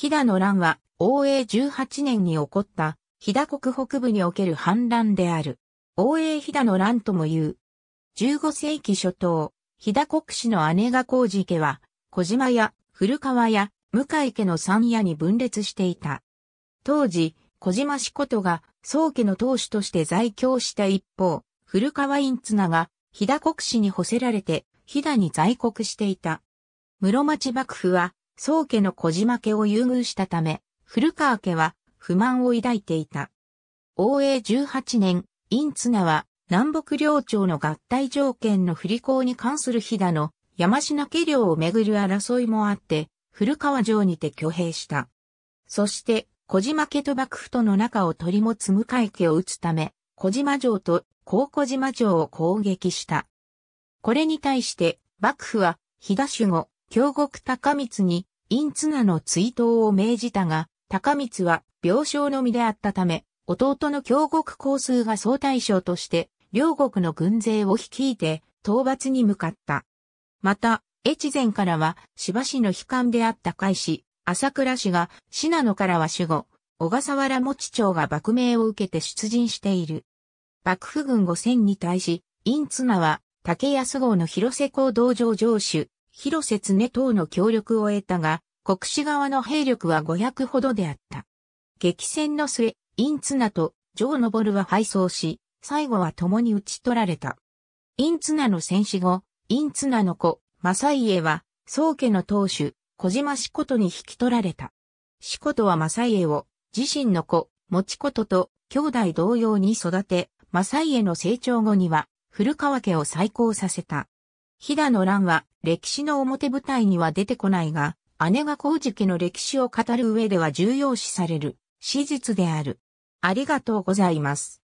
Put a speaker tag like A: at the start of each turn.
A: 飛騨の乱は、応永18年に起こった、飛騨国北部における反乱である。応永飛騨の乱とも言う。15世紀初頭、飛騨国氏の姉が工事家は、小島や古川や向井家の三夜に分裂していた。当時、小島氏ことが、宗家の当主として在京した一方、古川院綱が、飛騨国氏に干せられて、飛騨に在国していた。室町幕府は、宗家の小島家を優遇したため、古川家は不満を抱いていた。応永18年、陰綱は南北領町の合体条件の不履行に関する飛騨の山科家領をめぐる争いもあって、古川城にて挙兵した。そして、小島家と幕府との仲を取り持つ向井家を撃つため、小島城と高小島城を攻撃した。これに対して、幕府は、飛騨守護、京極高光に、陰綱の追悼を命じたが、高光は病床の身であったため、弟の京極皇数が総大将として、両国の軍勢を率いて、討伐に向かった。また、越前からは、芝市の悲観であった海市、朝倉氏が、信濃からは守護、小笠原持町が幕命を受けて出陣している。幕府軍五千に対し、陰綱は、竹安号の広瀬港道上上主、広瀬常等の協力を得たが、国士側の兵力は500ほどであった。激戦の末、インツナとボ昇は敗走し、最後は共に討ち取られた。インツナの戦死後、インツナの子、正家は、宗家の当主、小島志ことに引き取られた。志はとは正家を、自身の子、持ちことと、兄弟同様に育て、正家の成長後には、古川家を再興させた。騨の乱は歴史の表舞台には出てこないが、姉が工事家の歴史を語る上では重要視される史実である。ありがとうございます。